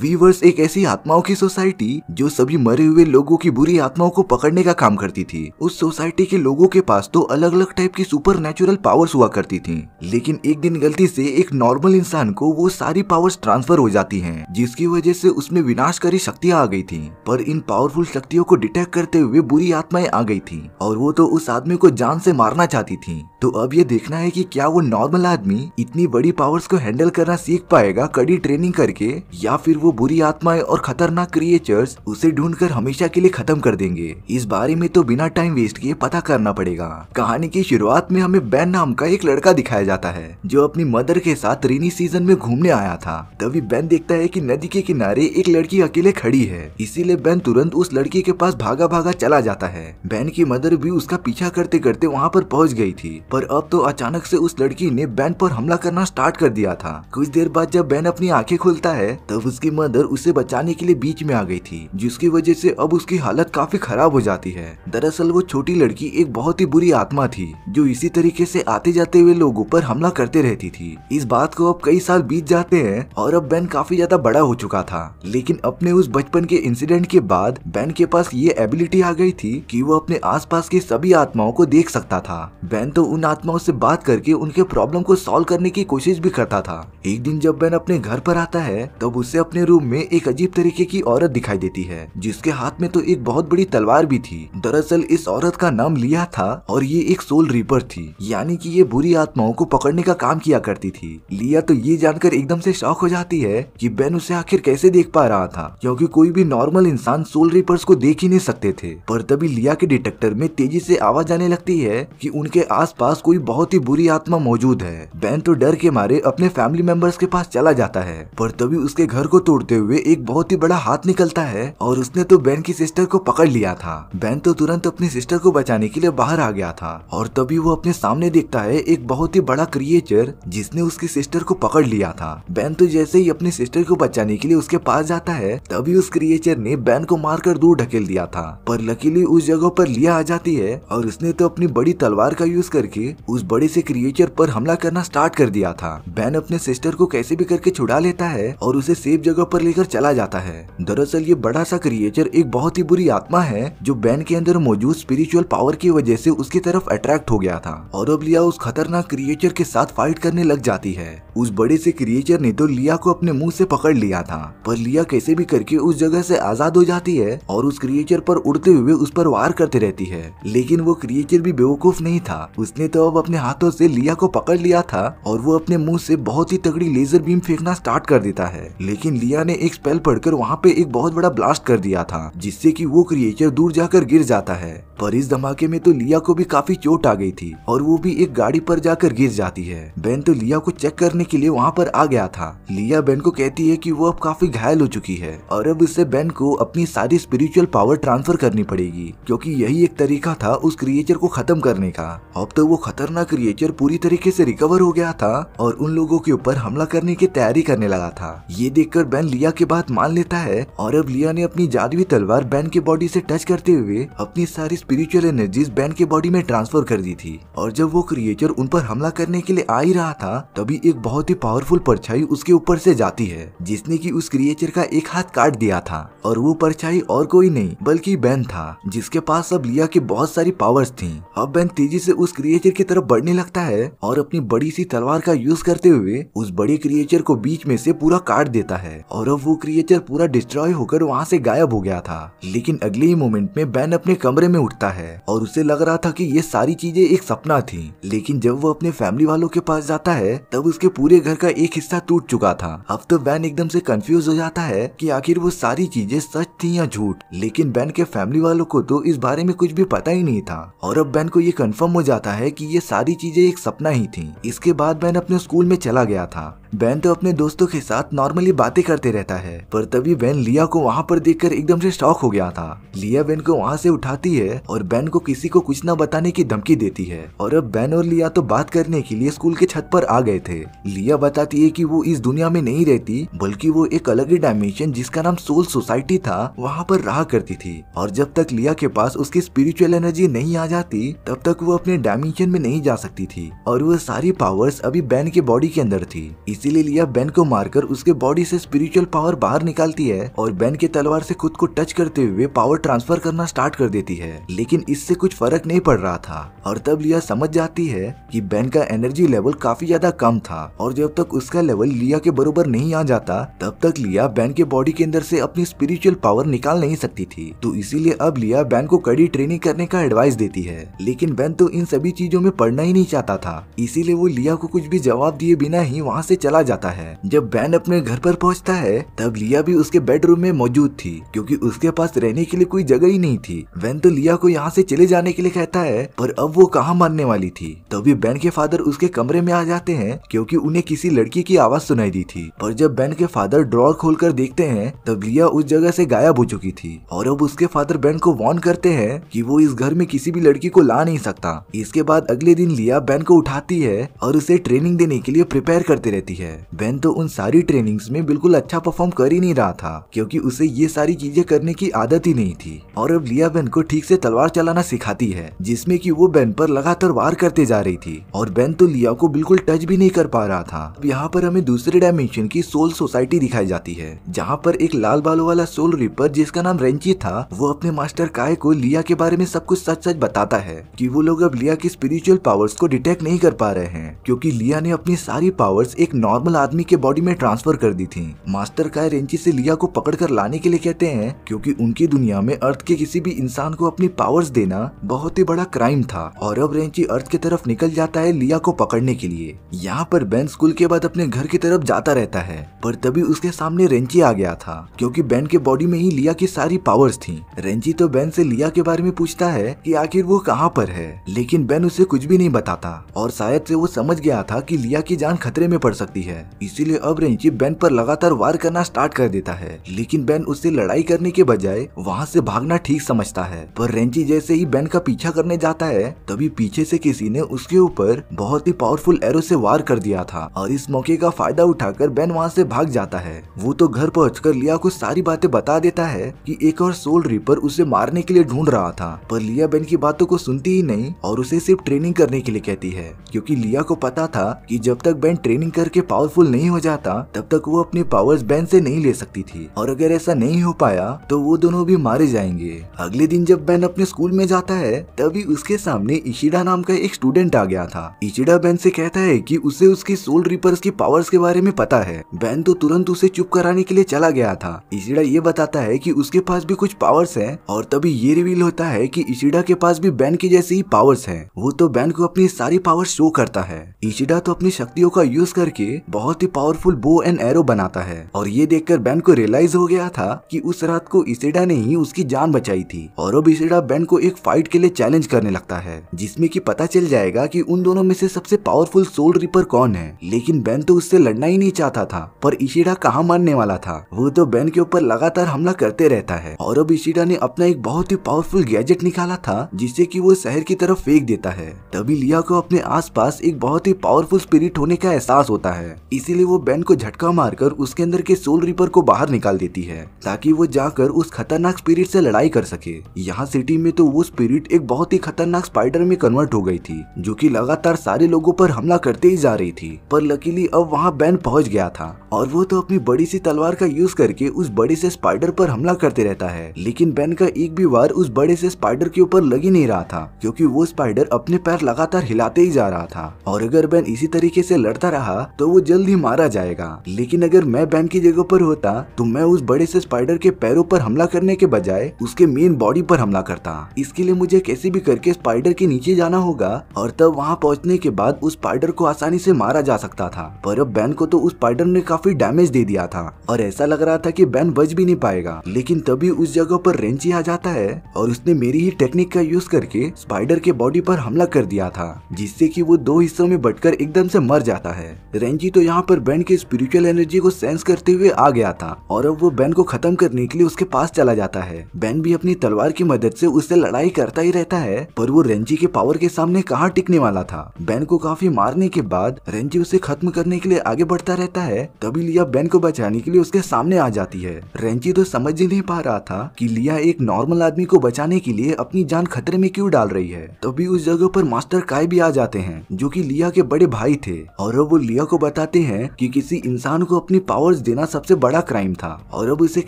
viewers एक ऐसी आत्माओं की सोसाइटी जो सभी मरे हुए लोगों की बुरी आत्माओं को पकड़ने का काम करती थी उस सोसाइटी के लोगों के पास तो अलग अलग टाइप की सुपर नेचुरल पावर्स हुआ करती थी लेकिन एक दिन गलती से एक नॉर्मल इंसान को वो सारी पावर्स ट्रांसफर हो जाती हैं, जिसकी वजह से उसमें विनाशकारी शक्तियाँ आ गई थी पर इन पावरफुल शक्तियों को डिटेक्ट करते हुए बुरी आत्माएं आ गई थी और वो तो उस आदमी को जान से मारना चाहती थी तो अब ये देखना है की क्या वो नॉर्मल आदमी इतनी बड़ी पावर्स को हैंडल करना सीख पाएगा कड़ी ट्रेनिंग करके या फिर फिर वो बुरी आत्माएं और खतरनाक क्रिएचर्स उसे ढूंढकर हमेशा के लिए खत्म कर देंगे इस बारे में तो बिना टाइम वेस्ट किए पता करना पड़ेगा कहानी की शुरुआत में हमें बैन नाम का एक लड़का दिखाया जाता है जो अपनी मदर के साथ रेनी सीजन में घूमने आया था तभी बैन देखता है की नदी के किनारे एक लड़की अकेले खड़ी है इसीलिए बैन तुरंत उस लड़की के पास भागा भागा चला जाता है बैन की मदर भी उसका पीछा करते करते वहाँ पर पहुँच गयी थी पर अब तो अचानक ऐसी उस लड़की ने बैन पर हमला करना स्टार्ट कर दिया था कुछ देर बाद जब बैन अपनी आंखें खुलता है तब उसके उसकी मदर उसे बचाने के लिए बीच में आ गई थी जिसकी वजह से अब उसकी हालत काफी खराब हो जाती है दरअसल वो छोटी लड़की एक बहुत ही बुरी आत्मा थी जो इसी तरीके से आते जाते हुए लोगों पर हमला करते रहती थी इस बात को अब कई साल बीत जाते हैं और अब बैन काफी ज्यादा बड़ा हो चुका था लेकिन अपने उस बचपन के इंसिडेंट के बाद बैन के पास ये एबिलिटी आ गई थी की वो अपने आस की सभी आत्माओं को देख सकता था बैन तो उन आत्माओं से बात करके उनके प्रॉब्लम को सोल्व करने की कोशिश भी करता था एक दिन जब बैन अपने घर पर आता है तब उसे अपने रूम में एक अजीब तरीके की औरत दिखाई देती है जिसके हाथ में तो एक बहुत बड़ी तलवार भी थी दरअसल इस औरत का नाम लिया था और ये एक सोल रीपर थी यानी कि ये बुरी आत्माओं को पकड़ने का काम किया करती थी लिया तो ये जानकर एकदम से शौक हो जाती है कि बेन उसे आखिर कैसे देख पा रहा था क्योंकि कोई भी नॉर्मल इंसान सोल रीपर्स को देख ही नहीं सकते थे पर तभी लिया के डिटेक्टर में तेजी से आवाज आने लगती है कि उनके आसपास कोई बहुत ही बुरी आत्मा मौजूद है बेन तो डर के मारे अपने फैमिली मेंबर्स के पास चला जाता है पर तभी उसके घर को तोड़ते हुए एक बहुत ही बड़ा हाथ निकलता है और उसने तो बैन की सिस्टर को पकड़ लिया था बैन तो तुरंत अपनी सिस्टर को बचाने के लिए बाहर आ गया था और तभी वो अपने सामने देखता है एक बहुत ही बड़ा क्रिएचर जिसने उसकी सिस्टर को पकड़ लिया था बैन तो जैसे ही अपनी सिस्टर को बचाने के लिए उसके पास जाता है तभी उस क्रिएचर ने बैन को मारकर दूर ढकेल दिया था पर लकीली उस जगह पर लिया आ जाती है और उसने तो अपनी बड़ी तलवार का यूज करके उस बड़े से क्रिएचर पर हमला करना स्टार्ट कर दिया था बैन अपने सिस्टर को कैसे भी करके छुड़ा लेता है और उसे सेफ जगह पर लेकर चला जाता है दरअसल ये बड़ा सा क्रिएचर एक बहुत ही बुरी आत्मा है जो बैन के अंदर मौजूद स्पिरिचुअल पावर की वजह से उसकी तरफ अट्रैक्ट हो गया था और अब लिया उस खतरनाक क्रिएचर के साथ फाइट करने लग जाती है उस बड़े से क्रिएचर ने तो लिया को अपने मुंह से पकड़ लिया था पर लिया कैसे भी करके उस जगह से आजाद हो जाती है और उस क्रिएचर पर उड़ते हुए उस पर वार करते रहती है लेकिन वो क्रिएचर भी बेवकूफ नहीं था उसने तो अब अपने हाथों से लिया को पकड़ लिया था और वो अपने मुंह से बहुत ही तगड़ी लेजर बीम फेंकना स्टार्ट कर देता है लेकिन लिया ने एक स्पेल पढ़कर वहाँ पे एक बहुत बड़ा ब्लास्ट कर दिया था जिससे की वो क्रिएचर दूर जाकर गिर जाता है पर इस धमाके में तो लिया को भी काफी चोट आ गई थी और वो भी एक गाड़ी पर जाकर गिर जाती है बेन तो लिया को चेक करने के लिए वहाँ पर आ गया था लिया बेन को कहती है की वो अब काफी घायल हो चुकी है और अब इससे बेन को अपनी सारी स्पिरिचुअल पावर ट्रांसफर करनी पड़ेगी क्यूँकी यही एक तरीका था उस क्रिएचर को खत्म करने का अब तो वो खतरनाक क्रिएचर पूरी तरीके ऐसी रिकवर हो गया था और उन लोगों के ऊपर हमला करने की तैयारी करने लगा था ये देखकर बैन लिया के बाद मान लेता है और अब लिया ने अपनी जादुई तलवार बैन के बॉडी से टच करते हुए अपनी सारी स्पिरिचुअल एनर्जीज बैन के बॉडी में ट्रांसफर कर दी थी और जब वो क्रिएचर उन पर हमला करने के लिए आ ही रहा था तभी एक बहुत ही पावरफुल परछाई उसके ऊपर से जाती है जिसने की उस क्रिएचर का एक हाथ काट दिया था और वो परछाई और कोई नहीं बल्कि बैन था जिसके पास अब लिया की बहुत सारी पावर्स थी अब बैन तेजी से उस क्रिएचर की तरफ बढ़ने लगता है और अपनी बड़ी सी तलवार का यूज करते हुए उस बड़े क्रिएचर को बीच में से पूरा काट देता है है और अब वो क्रिएचर पूरा डिस्ट्रॉय होकर वहाँ से गायब हो गया था लेकिन अगले ही मोमेंट में बैन अपने कमरे में उठता है और उसे लग रहा था कि ये सारी चीजें एक सपना थी लेकिन जब वो अपने फैमिली वालों के पास जाता है तब उसके पूरे घर का एक हिस्सा टूट चुका था अब तो बैन एकदम से कंफ्यूज हो जाता है कि आखिर वो सारी चीजें सच थी या झूठ लेकिन बैन के फैमिली वालों को तो इस बारे में कुछ भी पता ही नहीं था और अब बैन को ये कंफर्म हो जाता है कि ये सारी चीजें एक सपना ही थी इसके बाद बैन अपने स्कूल में चला गया था बैन तो अपने दोस्तों के साथ नॉर्मली बातें करते रहता है पर तभी बैन लिया को वहाँ पर देखकर एकदम से शौक हो गया था लिया बैन को वहाँ से उठाती है और बैन को किसी को कुछ न बताने की धमकी देती है और अब बैन और लिया तो बात करने के लिए स्कूल के छत पर आ गए थे लिया बताती है की वो इस दुनिया में नहीं रहती बल्कि वो एक अलग ही डायमेंशन जिसका नाम सोल सोसाइटी था वहाँ पर रहा करती थी और जब तक लिया के पास उसकी स्पिरिचुअल एनर्जी नहीं आ जाती तब तक वो अपने डायमेंशन में नहीं जा सकती थी और वो सारी पावर्स अभी बैन के बॉडी के अंदर थी इस इसीलिए लिया बेन को मारकर उसके बॉडी से स्पिरिचुअल पावर बाहर निकालती है और बेन के तलवार से खुद को टच करते हुए पावर ट्रांसफर करना स्टार्ट कर देती है लेकिन इससे कुछ फर्क नहीं पड़ रहा था और तब लिया समझ जाती है कि बेन का एनर्जी लेवल काफी ज्यादा कम था और जब तक उसका लेवल लिया के बरोबर नहीं आ जाता तब तक लिया बैन के बॉडी के अंदर से अपनी स्पिरिचुअल पावर निकाल नहीं सकती थी तो इसीलिए अब लिया बैन को कड़ी ट्रेनिंग करने का एडवाइस देती है लेकिन बैन तो इन सभी चीजों में पढ़ना ही नहीं चाहता था इसीलिए वो लिया को कुछ भी जवाब दिए बिना ही वहाँ से चला चला जाता है जब बैन अपने घर पर पहुंचता है तब लिया भी उसके बेडरूम में मौजूद थी क्योंकि उसके पास रहने के लिए कोई जगह ही नहीं थी बैन तो लिया को यहाँ से चले जाने के लिए कहता है पर अब वो कहाँ मानने वाली थी तभी बैन के फादर उसके कमरे में आ जाते हैं क्योंकि उन्हें किसी लड़की की आवाज सुनाई दी थी पर जब बैन के फादर ड्रॉर खोल देखते हैं तब लिया उस जगह ऐसी गायब हो चुकी थी और अब उसके फादर बैन को वार्न करते हैं की वो इस घर में किसी भी लड़की को ला नहीं सकता इसके बाद अगले दिन लिया बैन को उठाती है और उसे ट्रेनिंग देने के लिए प्रिपेयर करती रहती है है बेन तो उन सारी ट्रेनिंग्स में बिल्कुल अच्छा परफॉर्म कर ही नहीं रहा था क्योंकि उसे ये सारी चीजें करने की आदत ही नहीं थी और अब लिया बेन को ठीक से तलवार चलाना सिखाती है जिसमे की वो बेन पर लगातार वार करते जा रही थी और बेन तो लिया को बिल्कुल टच भी नहीं कर पा रहा था यहाँ पर हमें दूसरे डायमेंशन की सोल सोसाइटी दिखाई जाती है जहाँ पर एक लाल बालों वाला सोल रिपर जिसका नाम रेंची था वो अपने मास्टर काय को लिया के बारे में सब कुछ सच सच बताता है कि वो लोग अब लिया की स्पिरिचुअल पावर्स को डिटेक्ट नहीं कर पा रहे हैं क्योंकि लिया ने अपनी सारी पावर्स एक नॉर्मल आदमी के बॉडी में ट्रांसफर कर दी थी मास्टर का रेंची से लिया को पकड़ कर लाने के लिए कहते हैं क्योंकि उनकी दुनिया में अर्थ के किसी भी इंसान को अपनी पावर्स देना बहुत ही बड़ा क्राइम था और अब रेंची अर्थ की तरफ निकल जाता है लिया को पकड़ने के लिए यहाँ पर बैन स्कूल के बाद अपने घर की तरफ जाता रहता है पर तभी उसके सामने रेंची आ गया था क्योंकि बैन के बॉडी में ही लिया की सारी पावर्स थी रेंची तो बैन से लिया के बारे में पूछता है कि आखिर वो कहाँ पर है लेकिन बैन उसे कुछ भी नहीं बताता और शायद से वो समझ गया था कि लिया की जान खतरे में पड़ सकती सकती है इसीलिए अब रेंची बेन पर लगातार वार करना स्टार्ट कर देता है लेकिन बेन उससे लड़ाई करने के बजाय वहाँ से भागना ठीक समझता है पर रेंची जैसे ही बेन का पीछा करने जाता है तभी पीछे से किसी ने उसके ऊपर बहुत ही पावरफुल एरो से वार कर दिया था और इस मौके का फायदा उठाकर बेन वहाँ से भाग जाता है वो तो घर कर लिया को सारी बातें बता देता है कि एक और सोल रिपर उसे मारने के लिए ढूंढ रहा था पर लिया बेन की बातों को सुनती ही नहीं और उसे सिर्फ ट्रेनिंग करने के लिए कहती है क्योंकि लिया को पता था कि जब तक बेन ट्रेनिंग करके पावरफुल नहीं हो जाता तब तक वो अपने पावर्स बैन से नहीं ले सकती थी और अगर ऐसा नहीं हो पाया तो वो दोनों भी मारे जाएंगे अगले दिन जब बैन अपने स्कूल में जाता है तभी उसके सामने इशिडा नाम का एक स्टूडेंट आ गया था इशिडा बैन से कहता है की उसे उसकी सोल रिपर्स की पावर्स के बारे में पता है बैन तो तुरंत उसे चुप कराने के लिए चला गया था इशिडा ये बताता है की उसके पास भी कुछ पावर्स है और तभी ये रिवील होता है की इशिडा के पास भी बैन के जैसे ही पावर्स है वो तो बैन को अपनी सारी पावर्स शो करता है इशिडा तो अपनी शक्तियों का यूज करके बहुत ही पावरफुल बो एंड एरो बनाता है और ये देखकर बैन को रियलाइज हो गया था कि उस रात को इसेडा ने ही उसकी जान बचाई थी और अब इसेडा बैन को एक फाइट के लिए चैलेंज करने लगता है जिसमे की पता चल जाएगा की उन दोनों में से सबसे पावरफुल सोल रिपर कौन है लेकिन बैन तो उससे लड़ना ही नहीं चाहता था पर इशिडा कहाँ मानने वाला था वो तो बैन के ऊपर लगातार हमला करते रहता है और अब इशिडा ने अपना एक बहुत ही पावरफुल गैजेट निकाला था जिससे की वो शहर की तरफ फेंक देता है तभी लिया को अपने आसपास एक बहुत ही पावरफुल स्पिरिट होने का एहसास होता है है इसीलिए वो बैन को झटका मारकर उसके अंदर के सोल रिपर को बाहर निकाल देती है ताकि वो जाकर उस खतरनाक स्पिरिट से लड़ाई कर सके यहाँ सिटी में तो वो स्पिरिट एक बहुत ही खतरनाक स्पाइडर में कन्वर्ट हो गई थी जो की लगातार सारे लोगो पर हमला करते ही जा रही थी पर लकीली अब वहाँ बैन पहुँच गया था और वो तो अपनी बड़ी सी तलवार का यूज करके उस बड़े से स्पाइडर पर हमला करते रहता है लेकिन बैन का एक भी वार उस बड़े से स्पाइडर के ऊपर लग ही नहीं रहा था क्योंकि वो स्पाइडर अपने पैर लगातार हिलाते ही जा रहा था और अगर बैन इसी तरीके से लड़ता रहा तो वो जल्द ही मारा जाएगा लेकिन अगर मैं बैन की जगह पर होता तो मैं उस बड़े से स्पाइडर के पैरों पर हमला करने के बजाय उसके मेन बॉडी पर हमला करता इसके लिए मुझे कैसे भी करके स्पाइडर के नीचे जाना होगा और तब वहाँ पहुँचने के बाद उस स्पाइडर को आसानी से मारा जा सकता था पर अब बैन को तो उस स्पाइडर ने काफी डैमेज दे दिया था और ऐसा लग रहा था की बैन बच भी नहीं पाएगा लेकिन तभी उस जगह पर रेंची आ जाता है और उसने मेरी ही टेक्निक का यूज करके स्पाइडर के बॉडी पर हमला कर दिया था जिससे की वो दो हिस्सों में बटकर एकदम से मर जाता है रेंची एनर्जी तो यहाँ पर बैन की स्पिरिचुअल एनर्जी को सेंस करते हुए आ गया था और अब वो बैन को खत्म करने के लिए उसके पास चला जाता है बैन भी अपनी तलवार की मदद ऐसी उससे लड़ाई करता ही रहता है पर वो रेंजी के पावर के सामने कहाँ टिकने वाला था बैन को काफी मारने के बाद रेंजी उसे खत्म करने के लिए आगे बढ़ता रहता है तभी लिया बैन को बचाने के लिए उसके सामने आ जाती है रेंजी तो समझ ही नहीं पा रहा था कि लिया एक नॉर्मल आदमी को बचाने के लिए अपनी जान खतरे में क्यों डाल रही है तभी उस जगह पर मास्टर काय भी आ जाते हैं जो कि लिया के बड़े भाई थे और वो लिया को बताते हैं कि किसी इंसान को अपनी पावर्स देना सबसे बड़ा क्राइम था और अब उसे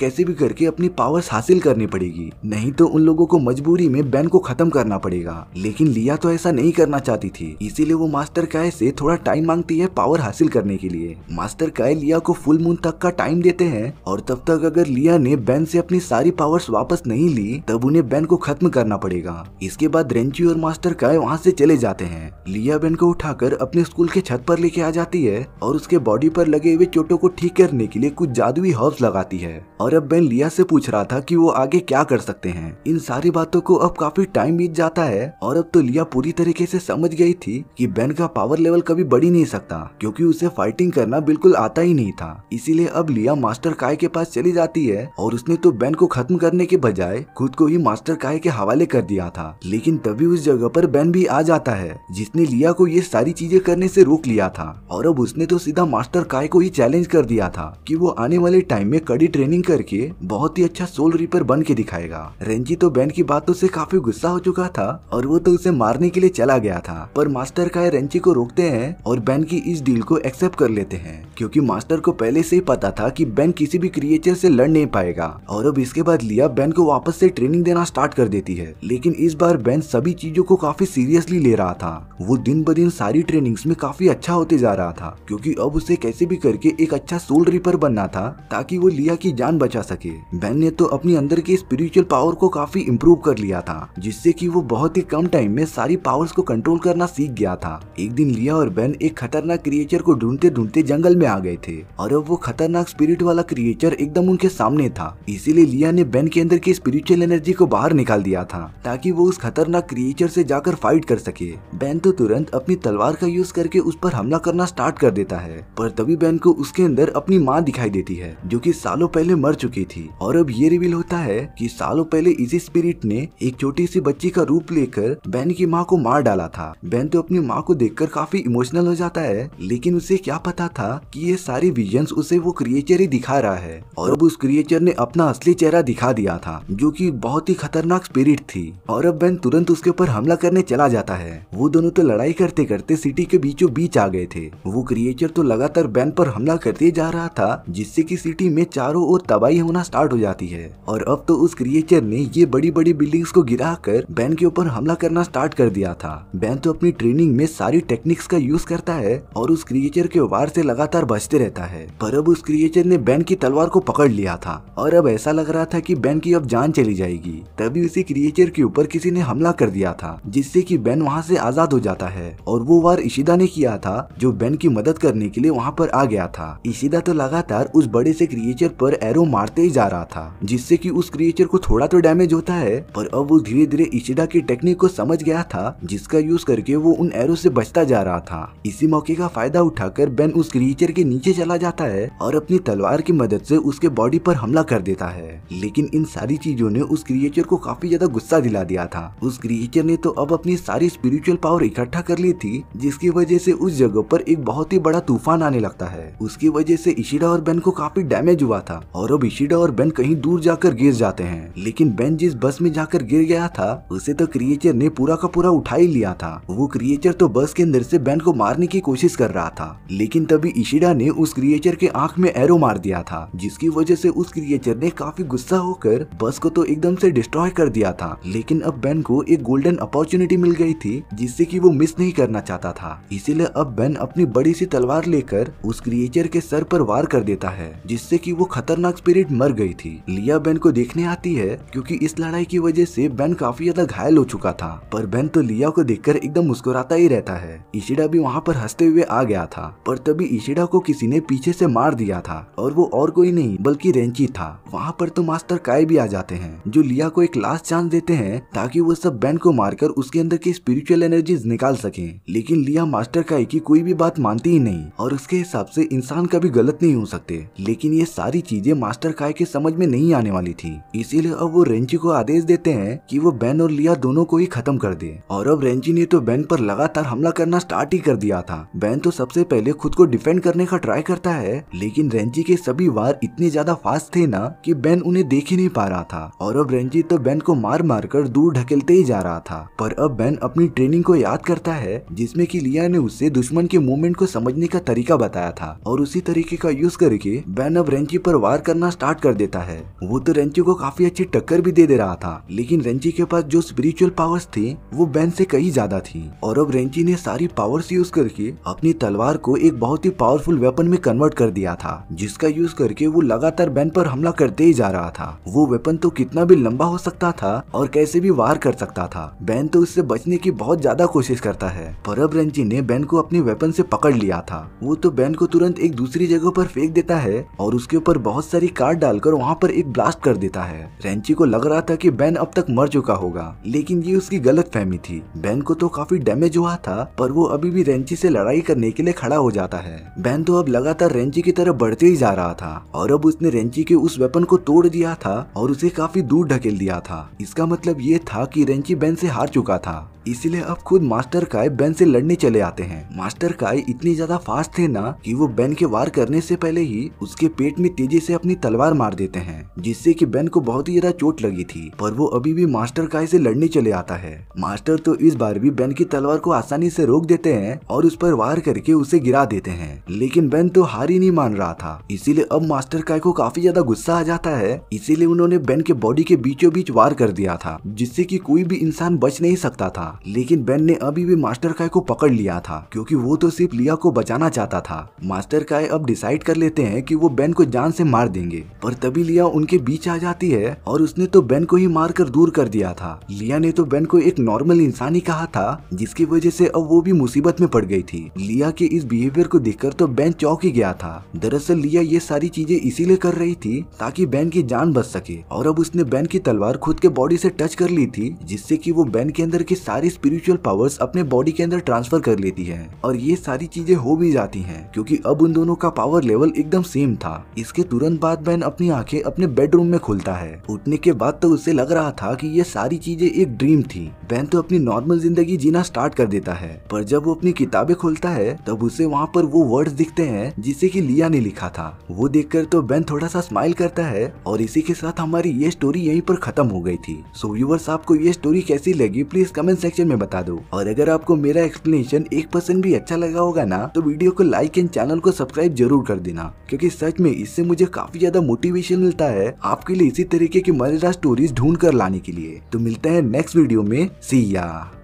कैसे भी करके अपनी पावर्स हासिल करनी पड़ेगी नहीं तो उन लोगों को मजबूरी में बैन को खत्म करना पड़ेगा लेकिन लिया तो ऐसा नहीं करना चाहती थी इसीलिए वो मास्टर काय से थोड़ा टाइम मांगती है पावर हासिल करने के लिए मास्टर काय लिया को फुल मून तक का टाइम देते हैं और तब तक अगर लिया ने बैन से अपनी सारी पावर्स वापस नहीं ली तब उन्हें बैन को खत्म करना पड़ेगा इसके बाद रेंची और मास्टर काय वहाँ से चले जाते हैं लिया बैन को उठाकर अपने स्कूल के छत पर लेके आ जाती है और उसके बॉडी पर लगे हुए चोटों को ठीक करने के लिए कुछ जादुई हर्ब्स लगाती है और अब बेन लिया से पूछ रहा था कि वो आगे क्या कर सकते हैं इन सारी बातों को अब काफी टाइम बीत जाता है और अब तो लिया पूरी तरीके से समझ गई थी कि बेन का पावर लेवल कभी बढ़ी नहीं सकता क्योंकि उसे फाइटिंग करना बिल्कुल आता ही नहीं था इसीलिए अब लिया मास्टर काय के पास चली जाती है और उसने तो बेन को खत्म करने के बजाय खुद को ही मास्टर काय के हवाले कर दिया था लेकिन तभी उस जगह पर बेन भी आ जाता है जिसने लिया को ये सारी चीजें करने से रोक लिया था और अब उसने उसने तो सीधा मास्टर काय को ही चैलेंज कर दिया था कि वो आने वाले टाइम में कड़ी ट्रेनिंग करके बहुत ही अच्छा सोल रीपर बन के दिखाएगा रेंजी तो बैन की बातों से काफी गुस्सा हो चुका था और वो तो उसे मारने के लिए चला गया था पर मास्टर काय रेंजी को रोकते हैं और बैन की इस डील को एक्सेप्ट कर लेते हैं क्योंकि मास्टर को पहले से ही पता था कि बैन किसी भी क्रिएचर से लड़ नहीं पाएगा और अब इसके बाद लिया बैन को वापस से ट्रेनिंग देना स्टार्ट कर देती है लेकिन इस बार बैन सभी चीजों को काफी सीरियसली ले रहा था वो दिन ब दिन सारी ट्रेनिंग्स में काफी अच्छा होते जा रहा था क्योंकि अब उसे कैसे भी करके एक अच्छा सोल रिपर बनना था ताकि वो लिया की जान बचा सके बैन ने तो अपने अंदर के स्पिरिचुअल पावर को काफी इम्प्रूव कर लिया था जिससे की वो बहुत ही कम टाइम में सारी पावर्स को कंट्रोल करना सीख गया था एक दिन लिया और बैन एक खतरनाक क्रिएचर को ढूंढते ढूंढते जंगल में आ गए थे और अब वो खतरनाक स्पिरिट वाला क्रिएचर एकदम उनके सामने था इसीलिए लिया ने बैन के अंदर की स्पिरिचुअल एनर्जी को बाहर निकाल दिया था ताकि वो उस खतरनाक क्रिएचर से जाकर फाइट कर सके बैन तो तुरंत अपनी तलवार का यूज करके उस पर हमला करना स्टार्ट कर देता है पर तभी बैन को उसके अंदर अपनी माँ दिखाई देती है जो कि सालों पहले मर चुकी थी और अब ये रिवील होता है कि सालों पहले इसी स्पिरिट ने एक छोटी सी बच्ची का रूप लेकर बैन की माँ को मार डाला था बैन तो अपनी माँ को देख काफी इमोशनल हो जाता है लेकिन उसे क्या पता था की ये सारी विजन उसे वो क्रिएचर ही दिखा रहा है और अब उस क्रिएचर ने अपना असली चेहरा दिखा दिया था जो की बहुत ही खतरनाक स्पिरिट थी और अब बैन तुरंत उसके ऊपर हमला करने चला जाता है वो दोनों तो लड़ाई करते करते सिटी के बीचों बीच आ गए थे वो क्रिएचर टीएचआर तो लगातार बैन पर हमला करते जा रहा था जिससे कि सिटी में चारों ओर तबाही होना स्टार्ट हो जाती है और अब तो उस क्रिएचर ने ये बड़ी बड़ी बिल्डिंग्स को गिरा कर बैन के ऊपर हमला करना स्टार्ट कर दिया था बैन तो अपनी ट्रेनिंग में सारी टेक्निक्स का यूज करता है और उस क्रिएचर के वार से लगातार बचते रहता है पर अब उस क्रिएचर ने बैन की तलवार को पकड़ लिया था और अब ऐसा लग रहा था की बैन की अब जान चली जाएगी तभी उसी क्रिएचर के ऊपर किसी ने हमला कर दिया था जिससे की बैन वहाँ से आजाद हो जाता है और वो वार इशिदा ने किया था जो बैन की मदद मदद करने के लिए वहाँ पर आ गया था इसीदा तो लगातार उस बड़े से क्रिएचर पर एरो मारते ही जा रहा था जिससे कि उस क्रिएचर को थोड़ा तो डैमेज होता है पर अब वो धीरे धीरे इशिदा की टेक्निक को समझ गया था जिसका यूज करके वो उन एरो से बचता जा रहा था इसी मौके का फायदा उठाकर बेन उस क्रिएचर के नीचे चला जाता है और अपनी तलवार की मदद से उसके बॉडी पर हमला कर देता है लेकिन इन सारी चीजों ने उस क्रिएचर को काफी ज्यादा गुस्सा दिला दिया था उस क्रिएचर ने तो अब अपनी सारी स्पिरिचुअल पावर इकट्ठा कर ली थी जिसकी वजह से उस जगह पर एक बहुत ही बड़ा तूफान आने लगता है उसकी वजह से इशिडा और बेन को काफी डैमेज हुआ था और अब इशिडा और बेन कहीं दूर जाकर गिर जाते हैं लेकिन बेन जिस बस में जाकर गिर गया था उसे तो क्रिएचर ने पूरा का पूरा उठा ही लिया था वो क्रिएचर तो बस के अंदर से बेन को मारने की कोशिश कर रहा था लेकिन तभी इशिडा ने उस क्रिएचर के आंख में एरो मार दिया था जिसकी वजह से उस क्रिएचर ने काफी गुस्सा होकर बस को तो एकदम से डिस्ट्रॉय कर दिया था लेकिन अब बेन को एक गोल्डन अपॉर्चुनिटी मिल गई थी जिससे की वो मिस नहीं करना चाहता था इसीलिए अब बेन अपनी बड़ी सी तलवार लेकर उस क्रिएचर के सर पर वार कर देता है जिससे कि वो खतरनाक स्पिरिट मर गई थी लिया बेन को देखने आती है क्योंकि इस लड़ाई की वजह से बेन काफी ज्यादा घायल हो चुका था पर बेन तो लिया को देखकर एकदम मुस्कुराता ही रहता है ईशिडा भी वहाँ पर हंसते हुए आ गया था पर तभी ईशिडा को किसी ने पीछे से मार दिया था और वो और कोई नहीं बल्कि रेंची था वहाँ पर तो मास्टर काय भी आ जाते हैं जो लिया को एक लास्ट चांस देते हैं ताकि वो सब बैन को मारकर उसके अंदर की स्पिरिचुअल एनर्जीज निकाल सके लेकिन लिया मास्टर काय की कोई भी बात मानती ही नहीं और उसके हिसाब से इंसान कभी गलत नहीं हो सकते लेकिन ये सारी चीजें मास्टर काय के समझ में नहीं आने वाली थी इसीलिए अब वो रेंची को आदेश देते हैं कि वो बेन और लिया दोनों को ही खत्म कर दे और अब रेंची ने तो बैन पर लगातार हमला करना स्टार्ट ही कर दिया था बैन तो सबसे पहले खुद को डिफेंड करने का ट्राई करता है लेकिन रेंची के सभी वार इतने ज्यादा फास्ट थे ना कि बैन उन्हें देख ही नहीं पा रहा था और अब रेंची तो बैन को मार मार कर दूर ढकेलते ही जा रहा था पर अब बैन अपनी ट्रेनिंग को याद करता है जिसमे की लिया ने उससे दुश्मन के मूवमेंट को समझ समझने का तरीका बताया था और उसी तरीके का यूज करके बैन अब रेंची पर वार करना स्टार्ट कर देता है वो तो रेंची को काफी अच्छी टक्कर भी दे दे रहा था लेकिन रेंची के पास जो स्पिरिचुअल पावर्स थी वो बैन से कहीं ज्यादा थी और अब रेंची ने सारी पावर्स यूज करके अपनी तलवार को एक बहुत ही पावरफुल वेपन में कन्वर्ट कर दिया था जिसका यूज करके वो लगातार बैन पर हमला करते ही जा रहा था वो वेपन तो कितना भी लंबा हो सकता था और कैसे भी वार कर सकता था बैन तो उससे बचने की बहुत ज्यादा कोशिश करता है पर अब रेंची ने बैन को अपने वेपन से पकड़ लिया क्या था वो तो बैन को तुरंत एक दूसरी जगह पर फेंक देता है और उसके ऊपर बहुत सारी कार्ड डालकर वहाँ पर एक ब्लास्ट कर देता है रेंची को लग रहा था कि बैन अब तक मर चुका होगा लेकिन ये उसकी गलत फहमी थी बैन को तो काफी डैमेज हुआ था पर वो अभी भी रेंची से लड़ाई करने के लिए खड़ा हो जाता है बैन तो अब लगातार रेंची की तरफ बढ़ते ही जा रहा था और अब उसने रेंची के उस वेपन को तोड़ दिया था और उसे काफी दूर ढकेल दिया था इसका मतलब ये था की रेंची बैन से हार चुका था इसलिए अब खुद मास्टर काय बैन से लड़ने चले आते हैं मास्टर काय इतनी ज्यादा फास्ट थे ना कि वो बेन के वार करने से पहले ही उसके पेट में तेजी से अपनी तलवार मार देते हैं जिससे कि बेन को बहुत ही ज्यादा चोट लगी थी पर वो अभी भी मास्टर काय से लड़ने चले आता है मास्टर तो इस बार भी बेन की तलवार को आसानी से रोक देते हैं और उस पर वार करके उसे गिरा देते हैं लेकिन बेन तो हार ही नहीं मान रहा था इसीलिए अब मास्टर काय को काफी ज्यादा गुस्सा आ जाता है इसीलिए उन्होंने बेन के बॉडी के बीचों बीच वार कर दिया था जिससे की कोई भी इंसान बच नहीं सकता था लेकिन बेन ने अभी भी मास्टर काय को पकड़ लिया था क्योंकि वो तो सिर्फ लिया को बचाना चाहता था मास्टर काय अब डिसाइड कर लेते हैं कि वो बेन को जान से मार देंगे पर तभी लिया उनके बीच आ जाती है और उसने तो बेन को ही मार कर दूर कर दिया था लिया ने तो बेन को एक नॉर्मल इंसान ही कहा था जिसकी वजह से अब वो भी मुसीबत में पड़ गई थी लिया के इस बिहेवियर को देखकर तो बेन चौक ही गया था दरअसल लिया ये सारी चीजें इसीलिए कर रही थी ताकि बेन की जान बच सके और अब उसने बेन की तलवार खुद के बॉडी से टच कर ली थी जिससे कि वो बेन के अंदर की सारी स्पिरिचुअल पावर्स अपने बॉडी के अंदर ट्रांसफर कर लेती है और ये सारी चीजें हो भी जाती हैं क्योंकि अब उन दोनों का पावर लेवल एकदम सेम था इसके तुरंत बाद बैन अपनी आंखें अपने बेडरूम में खोलता है उठने के बाद तो उसे लग रहा था कि ये सारी चीजें एक ड्रीम थी बैन तो अपनी नॉर्मल जिंदगी जीना स्टार्ट कर देता है पर जब वो अपनी किताबें खोलता है तब उसे वहाँ पर वो वर्ड दिखते हैं जिसे की लिया ने लिखा था वो देख तो बैन थोड़ा सा स्माइल करता है और इसी के साथ हमारी ये स्टोरी यही पर खत्म हो गई थी सो व्यूवर्स आपको ये स्टोरी कैसी लगी प्लीज कमेंट सेक्शन में बता दो और अगर आपको मेरा एक्सप्लेनेशन एक परसेंट भी अच्छा लगा होगा ना तो वीडियो को लाइक एंड चैनल को सब्सक्राइब जरूर कर देना क्योंकि सच में इससे मुझे काफी ज्यादा मोटिवेशन मिलता है आपके लिए इसी तरीके की मजेदार स्टोरीज ढूंढ कर लाने के लिए तो मिलते हैं नेक्स्ट वीडियो में सिया